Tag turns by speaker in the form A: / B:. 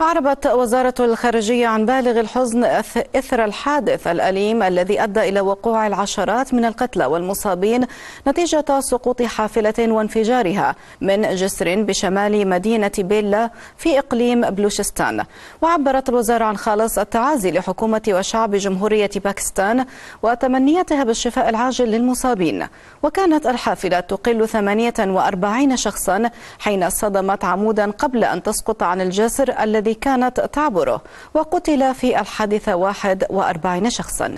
A: أعربت وزارة الخارجية عن بالغ الحزن إثر الحادث الأليم الذي أدى إلى وقوع العشرات من القتلى والمصابين نتيجة سقوط حافلة وانفجارها من جسر بشمال مدينة بيلا في إقليم بلوشستان وعبرت الوزارة عن خالص التعازي لحكومة وشعب جمهورية باكستان وتمنيتها بالشفاء العاجل للمصابين وكانت الحافلة تقل 48 شخصا حين صدمت عمودا قبل أن تسقط عن الجسر الذي الذي كانت تعبره وقتل في الحادثة 41 شخصا